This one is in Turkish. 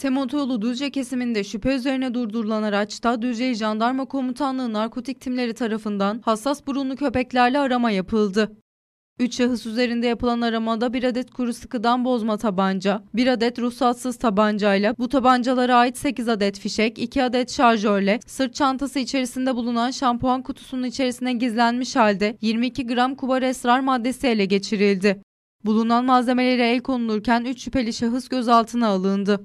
Temotoğlu Düzce kesiminde şüphe üzerine durdurulan araçta Düzce Jandarma Komutanlığı narkotik timleri tarafından hassas burunlu köpeklerle arama yapıldı. Üç şahıs üzerinde yapılan aramada bir adet kuru sıkıdan bozma tabanca, bir adet ruhsatsız tabancayla bu tabancalara ait 8 adet fişek, 2 adet şarjörle, sırt çantası içerisinde bulunan şampuan kutusunun içerisine gizlenmiş halde 22 gram kubar esrar maddesi ele geçirildi. Bulunan malzemelere el konulurken 3 şüpheli şahıs gözaltına alındı.